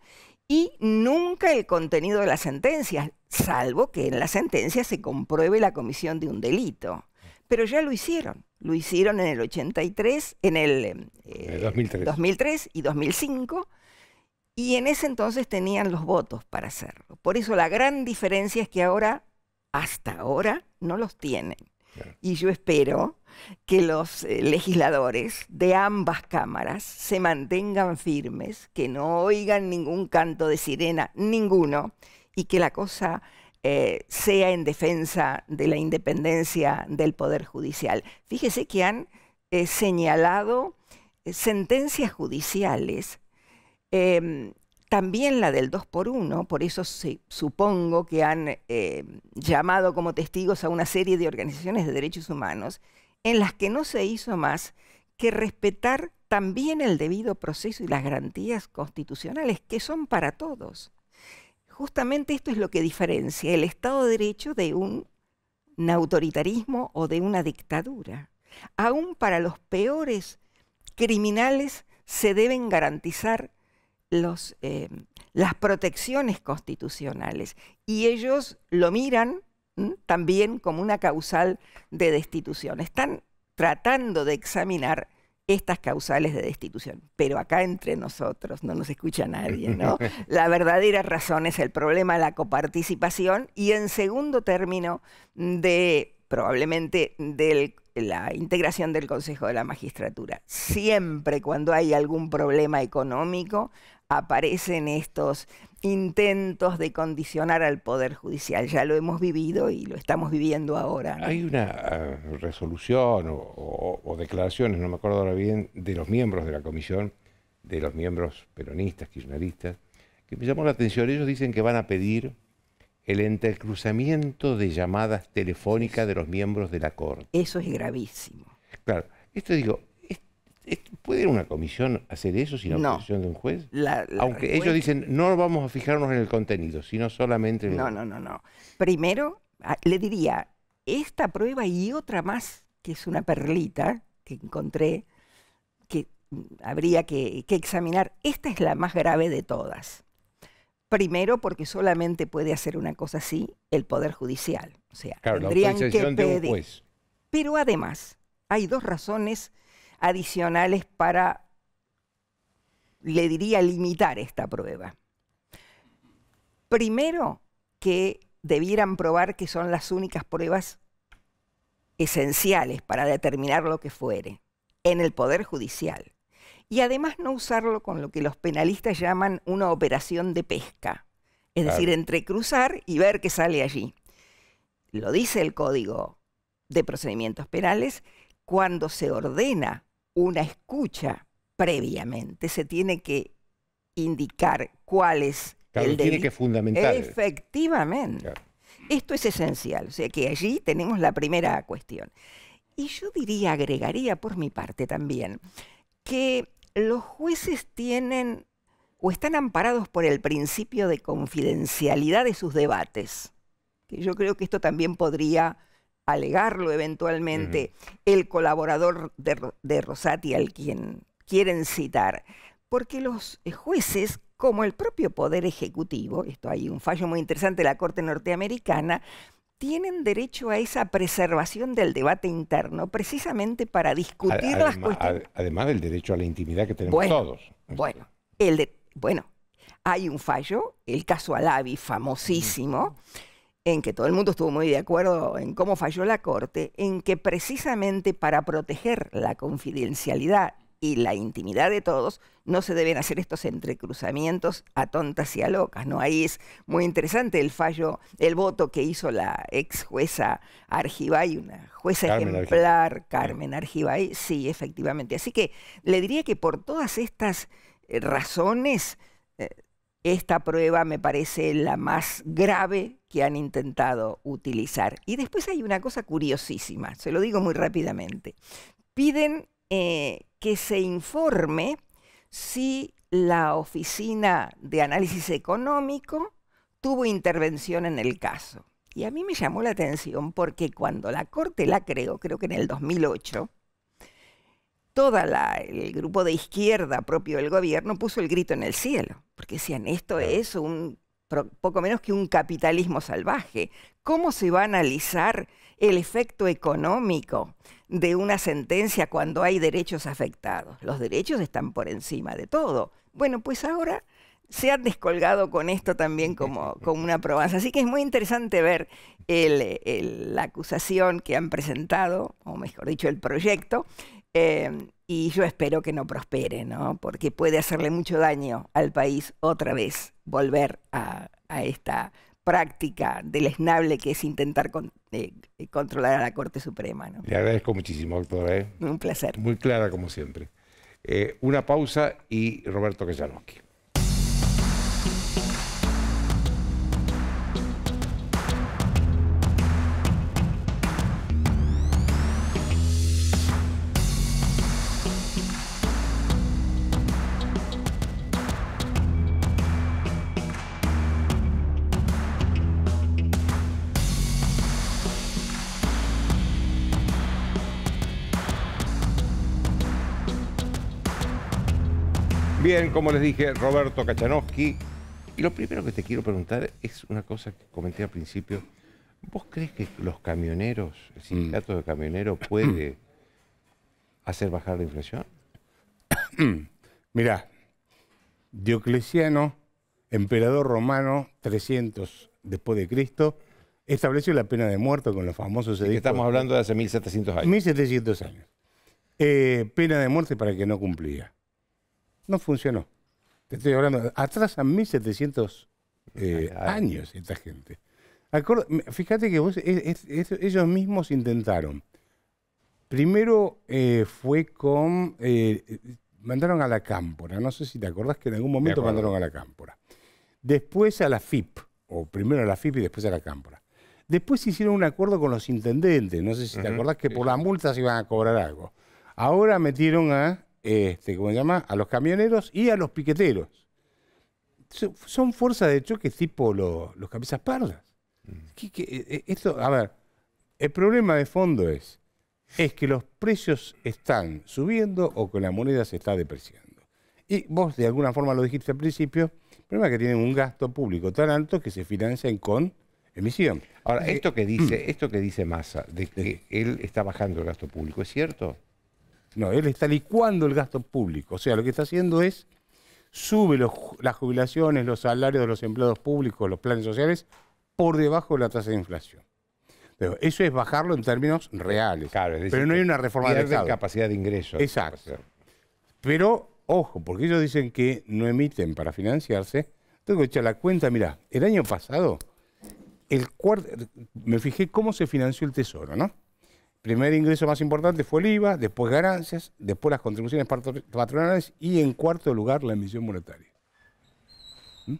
y nunca el contenido de las sentencias, salvo que en la sentencia se compruebe la comisión de un delito pero ya lo hicieron. Lo hicieron en el 83, en el, 2003. Eh, y 2005, y en ese entonces tenían los votos para hacerlo. Por eso la gran diferencia es que ahora, hasta ahora, no los tienen. Y yo espero que los eh, legisladores de ambas cámaras se mantengan firmes, que no oigan ningún canto de sirena, ninguno, y que la cosa eh, sea en defensa de la independencia del Poder Judicial. Fíjese que han eh, señalado eh, sentencias judiciales, em, también la del 2 por 1, por eso supongo que han llamado como testigos a una serie de organizaciones de derechos humanos, en las que no se hizo más que respetar también el debido proceso y las garantías constitucionales, que son para todos justamente esto es lo que diferencia el Estado de Derecho de un, autoritarismo o de una dictadura. Aún para los peores criminales se deben garantizar eh, las protecciones constitucionales y ellos lo miran también como una causal de destitución. Están tratando de examinar estas causales de destitución. Pero acá entre nosotros no nos escucha nadie, ¿no? La verdadera razón es el problema, de la coparticipación y en segundo término de probablemente de la integración del Consejo de la Magistratura. Siempre cuando hay algún problema económico aparecen estos intentos de condicionar al Poder Judicial. Ya lo hemos vivido y lo estamos viviendo ahora. Hay una ah, resolución o, declaraciones, no me acuerdo ahora bien, de los miembros de la comisión, de los miembros peronistas, kirchneristas, que me llamó la atención. Ellos dicen que van a pedir el entrecruzamiento de llamadas telefónicas de los miembros de la Corte. Eso es gravísimo. Claro, esto digo, ¿Puede una comisión hacer eso sin la oposición de un juez? Aunque ellos dicen, no vamos a fijarnos en el contenido, sino solamente en... No, no, no, no. Primero, ah, le diría, esta prueba y otra más, que es una perlita que encontré, que mm, habría que, examinar, esta es la más grave de todas. Primero, porque solamente puede hacer una cosa así el Poder Judicial. O sea, tendrían que pedir. Pero además, hay dos razones adicionales para, le diría, limitar esta prueba. Primero, que debieran probar que son las únicas pruebas esenciales para determinar lo que fuere en el Poder Judicial. Y además no usarlo con lo que los penalistas llaman una operación de pesca, es decir, entre cruzar y ver qué sale allí. Lo dice el Código de Procedimientos Penales, cuando se ordena una escucha previamente, se tiene que indicar cuál es el delito. tiene que Efectivamente. Esto es esencial, o sea que allí tenemos la primera cuestión. Y yo diría, agregaría por mi parte también, que los jueces tienen o están amparados por el principio de confidencialidad de sus debates, que yo creo que esto también podría alegarlo eventualmente el colaborador de, Rosati al quien quieren citar, porque los eh, jueces, como el propio Poder Ejecutivo, esto hay un fallo muy interesante de la Corte Norteamericana, tienen derecho a esa preservación del debate interno, precisamente para discutir las cuestiones. además del derecho a la intimidad que tenemos todos. Bueno, el de, bueno, hay un fallo, el caso Alavi, famosísimo en que todo el mundo estuvo muy de acuerdo en cómo falló la Corte, en que precisamente para proteger la confidencialidad y la intimidad de todos, no se deben hacer estos entrecruzamientos a tontas y a locas, ¿no? Ahí es muy interesante el fallo, el voto que hizo la ex jueza Argibay, una jueza ejemplar, Carmen Argibay, sí, efectivamente. Así que le diría que por todas estas eh, razones, esta prueba me parece la más grave que han intentado utilizar. Y después hay una cosa curiosísima, se lo digo muy rápidamente. Piden eh, que se informe si la Oficina de Análisis Económico tuvo intervención en el caso. Y a mí me llamó la atención porque cuando la Corte la creó, creo que en el 2008, todo el grupo de izquierda propio del gobierno puso el grito en el cielo, porque decían, esto es un poco menos que un capitalismo salvaje. ¿Cómo se va a analizar el efecto económico de una sentencia cuando hay derechos afectados? Los derechos están por encima de todo. Bueno, pues ahora se han descolgado con esto también como, una probanza. Así que es muy interesante ver la acusación que han presentado, o mejor dicho, el proyecto, Em, y yo espero que no prospere, ¿no? Porque puede hacerle mucho daño al país otra vez volver a, esta práctica del esnable que es intentar eh, controlar a la Corte Suprema. ¿no? Le agradezco muchísimo, doctora. ¿eh? Un placer. Muy clara, como siempre. Eh, una pausa y Roberto Keselowski. Bien, como les dije, Roberto Kachanowski. Y lo primero que te quiero preguntar es una cosa que comenté al principio. ¿Vos crees que los camioneros, el mm. sindicato de camioneros, puede hacer bajar la inflación? Mirá, Diocleciano, emperador romano 300 después de Cristo, estableció la pena de muerte con los famosos Estamos hablando de hace 1700 años. 1700 años. Eh, pena de muerte para que no cumplía no funcionó. Te estoy hablando, atrasan eh, 1700 años esta gente. fíjate que ellos mismos intentaron. Primero eh, fue con. Eh, mandaron a la Cámpora. No sé si te acordás que en algún momento mandaron a la Cámpora. Después a la FIP. O primero a la FIP y después a la Cámpora. Después hicieron un acuerdo con los intendentes. No sé si te acordás que por las multas iban a cobrar algo. Ahora metieron a este, ¿cómo se llama? A los camioneros y a los piqueteros. son fuerzas de choque tipo los camisas pardas. Mm. E, e, esto, a ver, el problema de fondo es, es que los precios están subiendo o que la moneda se está depreciando. Y vos de alguna forma lo dijiste al principio, el problema es que tienen un gasto público tan alto que se financian con emisión. Ahora, eh, esto que dice, mm. esto que dice Massa, de que él está bajando el gasto público, ¿es cierto? No, él está licuando el gasto público. O sea, lo que está haciendo es sube las jubilaciones, los salarios de los empleados públicos, los planes sociales, por debajo de la tasa de inflación. Pero eso es bajarlo en términos reales. Claro, pero no hay una reforma de la capacidad de ingresos. Exacto. Pero, ojo, porque ellos dicen que no emiten para financiarse. Tengo que echar la cuenta, mira, el año pasado, el me fijé cómo se financió el Tesoro, ¿no? primer ingreso más importante fue el IVA, después ganancias, después las contribuciones patronales y en cuarto lugar la emisión monetaria. ¿Mm?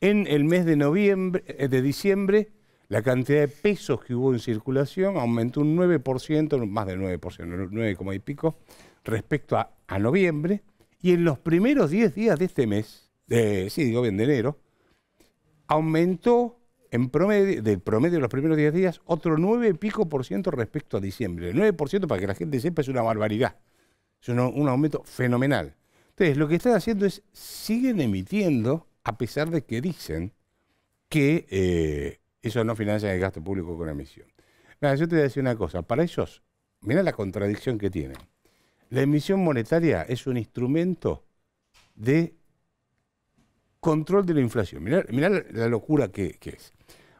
En el mes de, noviembre, eh, de diciembre, la cantidad de pesos que hubo en circulación aumentó un 9%, más del 9%, 9, y pico, respecto a, noviembre. Y en los primeros 10 días de este mes, sí, digo bien, de enero, aumentó en promedio, del promedio de los primeros 10 días, otro 9 pico por ciento respecto a diciembre. El 9 para que la gente sepa, es una barbaridad. Es un, aumento fenomenal. Entonces, lo que están haciendo es, siguen emitiendo, a pesar de que dicen que eh, eso no financia el gasto público con emisión. Mira, yo te voy a decir una cosa, para ellos, mira la contradicción que tienen. La emisión monetaria es un instrumento de control de la inflación. Mirá, la, locura que es.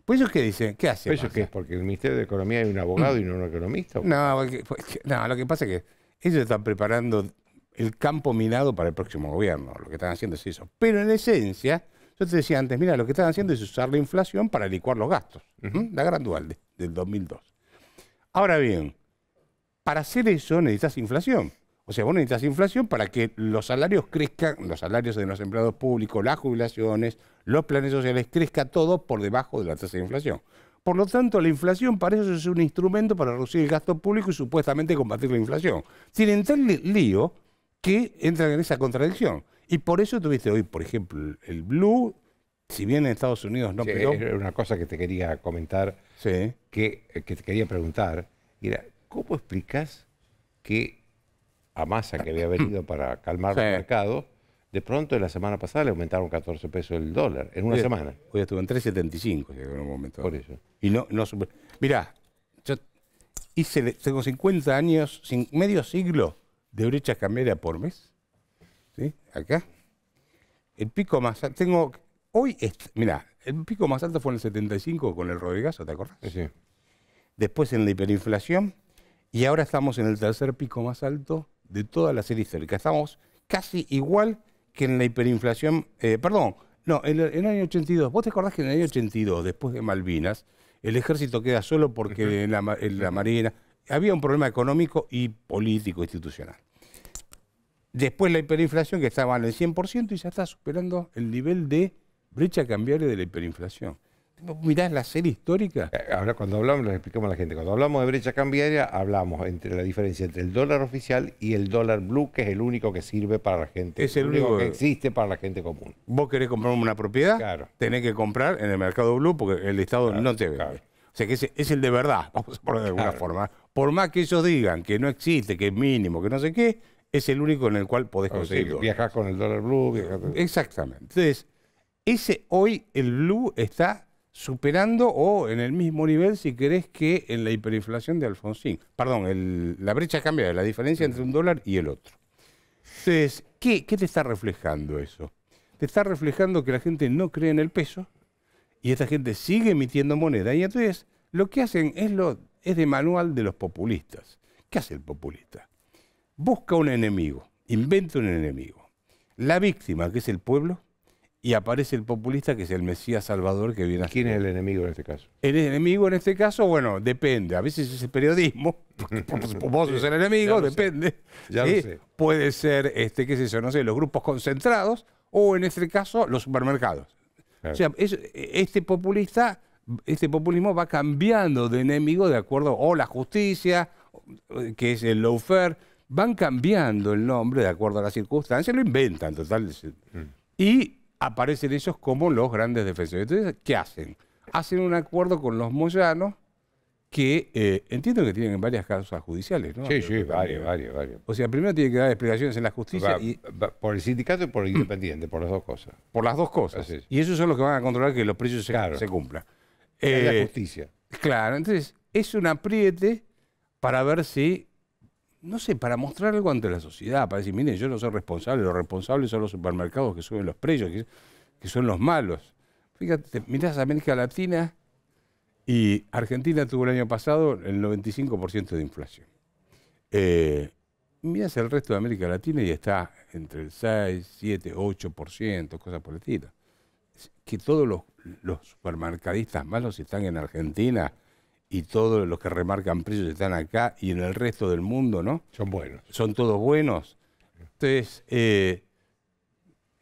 Pues ellos que dicen, ¿qué hacen? ¿Eso que es? ¿Porque el Ministerio de Economía hay un abogado y no un economista? No, lo que pasa es que ellos están preparando el campo minado para el próximo gobierno. Lo que están haciendo es eso. Pero en esencia, yo te decía antes, mira, lo que están haciendo es usar la inflación para licuar los gastos. La gran dual de, del 2002. Ahora bien, para hacer eso necesitas inflación. O sea, vos necesitas inflación para que los salarios crezcan, los salarios de los empleados públicos, las jubilaciones, los planes sociales, crezca todo por debajo de la tasa de inflación. Por lo tanto, la inflación para eso es un instrumento para reducir el gasto público y supuestamente combatir la inflación. Tienen tal lío que entran en esa contradicción. Y por eso tuviste hoy, por ejemplo, el Blue, si bien en Estados Unidos no sí, Era una cosa que te quería comentar, que, eh, que te quería preguntar, era, ¿cómo explicas que a masa que había venido para calmar el mercado, de pronto en la semana pasada le aumentaron 14 pesos el dólar, en una semana. Hoy estuvo en 3.75, en un momento. Por eso. Y no, no Mirá, yo hice, tengo 50 años, medio siglo de brechas cambiarias por mes. ¿Sí? Acá. El pico más alto, tengo, hoy, mira, el pico más alto fue en el 75 con el Rodrigazo, ¿te acordás? Sí. Después en la hiperinflación y ahora estamos en el tercer pico más alto de toda la serie histórica. Estamos casi igual que en la hiperinflación, eh, perdón, no, en el, año 82, vos te acordás que en el año 82, después de Malvinas, el ejército queda solo porque la, la Marina había un problema económico y político institucional. Después la hiperinflación que estaba en el 100% y ya está superando el nivel de brecha cambiaria de la hiperinflación. Mirá la serie histórica. Eh, ahora, cuando hablamos, lo explicamos a la gente, cuando hablamos de brecha cambiaria, hablamos entre la diferencia entre el dólar oficial y el dólar blue, que es el único que sirve para la gente. Es el único, que existe para la gente común. Vos querés comprar una propiedad, claro. tenés que comprar en el mercado blue porque el Estado no te vende. O sea que ese es el de verdad, vamos a ponerlo de alguna forma. Por más que ellos digan que no existe, que es mínimo, que no sé qué, es el único en el cual podés conseguir. viajás con el dólar blue, viajás... Exactamente. Entonces, ese hoy, el blue está superando o en el mismo nivel, si querés, que en la hiperinflación de Alfonsín. Perdón, la brecha cambia, la diferencia entre un dólar y el otro. Entonces, ¿qué, ¿qué te está reflejando eso? Te está reflejando que la gente no cree en el peso y esta gente sigue emitiendo moneda. Y entonces, lo que hacen es, lo, es de manual de los populistas. ¿Qué hace el populista? Busca un enemigo, inventa un enemigo. La víctima, que es el pueblo, y aparece el populista que es el Mesías Salvador que viene a... ¿Quién es el enemigo en este caso? El enemigo en este caso, bueno, depende. A veces es el periodismo, vos sos el enemigo, depende. Ya Puede ser, este, qué sé yo, no sé, los grupos concentrados o en este caso los supermercados. O sea, este populista, este populismo va cambiando de enemigo de acuerdo o la justicia, que es el lawfare, van cambiando el nombre de acuerdo a las circunstancias, lo inventan, total. Mm. Y aparecen ellos como los grandes defensores. Entonces, ¿qué hacen? Hacen un acuerdo con los moyanos que eh, entiendo que tienen varias causas judiciales, ¿no? Sí, sí, varias, varias, varias. O sea, primero tienen que dar explicaciones en la justicia. y... por el sindicato y por el independiente, por las dos cosas. Por las dos cosas. Y esos son los que van a controlar que los precios se, se, cumplan. la eh, justicia. Claro, entonces es un apriete para ver si no sé, para mostrar algo ante la sociedad, para decir, miren, yo no soy responsable, los responsables son los supermercados que suben los precios, que, son los malos. Fíjate, mirás América Latina y Argentina tuvo el año pasado el 95% de inflación. Eh, mirás el resto de América Latina y está entre el 6, 7, 8%, cosas por el estilo. Que todos los, los supermercadistas malos están en Argentina y todos los que remarcan precios están acá y en el resto del mundo, ¿no? Son buenos. Son todos buenos. Entonces, eh,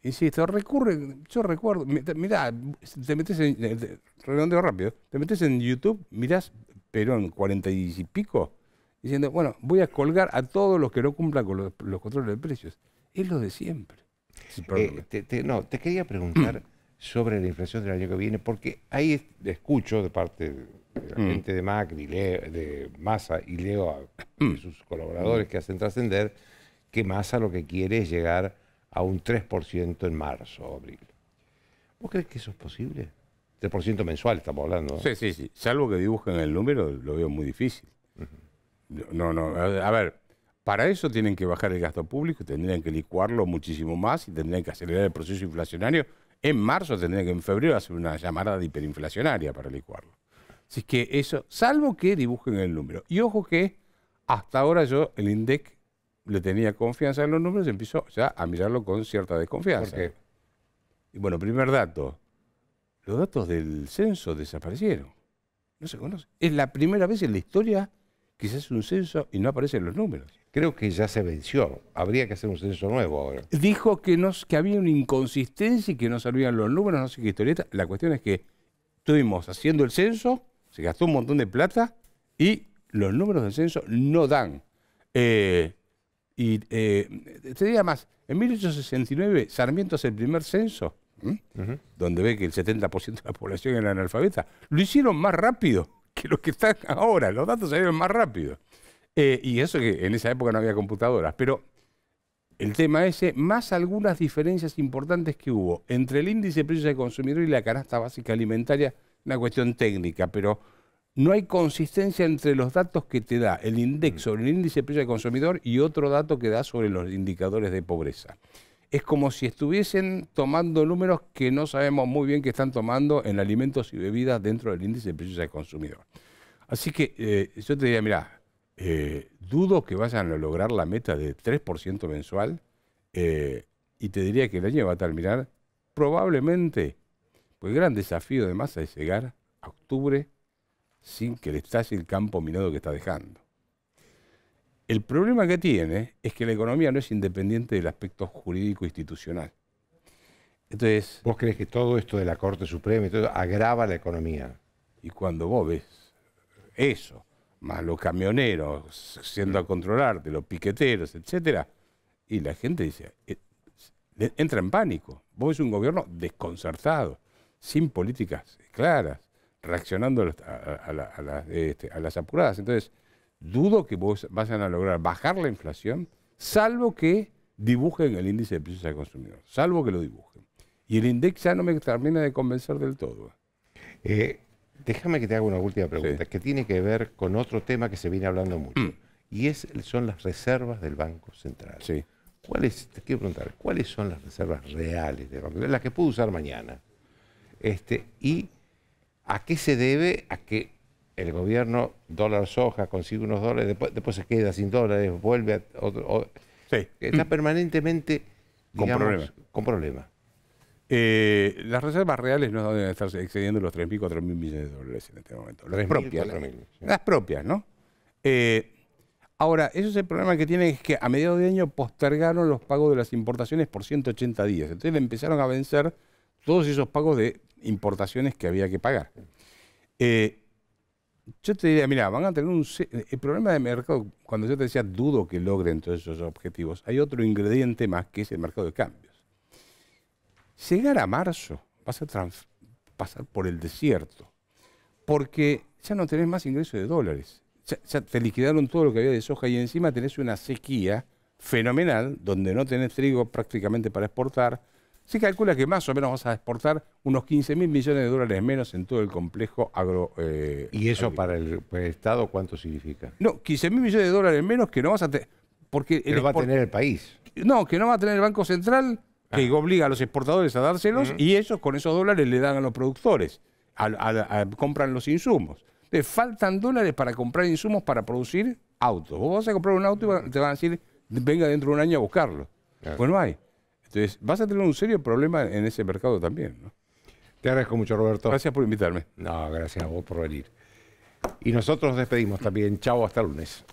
insisto, recurre, yo recuerdo, mirá, te metes en, redondeo rápido, te metes en YouTube, mirás Perón cuarenta y pico, diciendo, bueno, voy a colgar a todos los que no cumplan con los, controles de precios. Es lo de siempre. Eh, no, te quería preguntar sobre la inflación del año que viene, porque ahí escucho de parte la mm. gente de Macri, de Massa y Leo, a mm. sus colaboradores que hacen trascender, que Massa lo que quiere es llegar a un 3% en marzo o abril. ¿Vos crees que eso es posible? 3% mensual estamos hablando. ¿no? Sí, sí, sí. Salvo que dibujen el número, lo veo muy difícil. No, no, a ver, para eso tienen que bajar el gasto público, tendrían que licuarlo muchísimo más y tendrían que acelerar el proceso inflacionario. En marzo tendrían que, en febrero, hacer una llamada de hiperinflacionaria para licuarlo. Así que eso, salvo que dibujen el número. Y ojo que hasta ahora yo, el INDEC, le tenía confianza en los números y empezó ya a mirarlo con cierta desconfianza. y bueno, primer dato, los datos del censo desaparecieron. No se conoce. Es la primera vez en la historia que se hace un censo y no aparecen los números. Creo que ya se venció. Habría que hacer un censo nuevo ahora. Dijo que, nos, que había una inconsistencia y que no servían los números, no sé qué historieta. La cuestión es que estuvimos haciendo el censo se gastó un montón de plata y los números del censo no dan. Eh, y eh, te diría más, en 1869 Sarmiento hace el primer censo, donde ve que el 70% de la población era analfabeta. Lo hicieron más rápido que los que están ahora, los datos salieron más rápido. Eh, y eso que en esa época no había computadoras, pero el tema ese, más algunas diferencias importantes que hubo entre el índice de precios del consumidor y la canasta básica alimentaria una cuestión técnica, pero no hay consistencia entre los datos que te da el INDEX mm. sobre el índice de precios del consumidor y otro dato que da sobre los indicadores de pobreza. Es como si estuviesen tomando números que no sabemos muy bien que están tomando en alimentos y bebidas dentro del índice de precios del consumidor. Así que eh, yo te diría, mira, eh, dudo que vayan a lograr la meta de 3% mensual eh, y te diría que el año va a terminar probablemente pues el gran desafío de Massa es llegar a octubre sin que le estalle el campo minado que está dejando. El problema que tiene es que la economía no es independiente del aspecto jurídico institucional. Entonces, ¿Vos crees que todo esto de la Corte Suprema y todo agrava la economía? Y cuando vos ves eso, más los camioneros siendo a controlarte, los piqueteros, etcétera, y la gente dice, eh, entra en pánico. Vos ves un gobierno desconcertado sin políticas claras, reaccionando este, a, las apuradas. Entonces, dudo que vos vayan a lograr bajar la inflación, salvo que dibujen el índice de precios al consumidor, salvo que lo dibujen. Y el INDEX ya no me termina de convencer del todo. Eh, déjame que te haga una última pregunta, que tiene que ver con otro tema que se viene hablando mucho, mm. y es, son las reservas del Banco Central. Sí. ¿Cuáles, te quiero preguntar, ¿cuáles son las reservas reales del Banco Central? Las que puedo usar mañana. Este, ¿Y a qué se debe? A que el gobierno dólar soja consigue unos dólares, después, se queda sin dólares, vuelve a Está permanentemente con problemas. Eh, las reservas reales no deben estar excediendo los 3.000, 4.000 millones de dólares en este momento. Las propias. las, propias, ¿no? Eh, ahora, eso es el problema que tienen, es que a mediados de año postergaron los pagos de las importaciones por 180 días. Entonces empezaron a vencer todos esos pagos de importaciones que había que pagar. Eh, yo te diría, mira, van a tener un... El problema de mercado, cuando yo te decía, dudo que logren todos esos objetivos, hay otro ingrediente más que es el mercado de cambios. Llegar a marzo vas a pasar por el desierto, porque ya no tenés más ingresos de dólares. ya, te liquidaron todo lo que había de soja y encima tenés una sequía fenomenal, donde no tenés trigo prácticamente para exportar, se calcula que más o menos vas a exportar unos 15.000 mil millones de dólares menos en todo el complejo agro. Eh, ¿Y eso para el, Estado cuánto significa? No, 15 mil millones de dólares menos que no vas a tener. Porque va a tener el país. No, que no va a tener el Banco Central, ah. que obliga a los exportadores a dárselos mm. y ellos con esos dólares le dan a los productores, compran los insumos. entonces faltan dólares para comprar insumos para producir autos. Vos vas a comprar un auto y te van a decir, venga dentro de un año a buscarlo. Pues no hay. Entonces, vas a tener un serio problema en ese mercado también. ¿no? Te agradezco mucho, Roberto. Gracias por invitarme. No, gracias a vos por venir. Y nosotros despedimos también. Chao, hasta el lunes.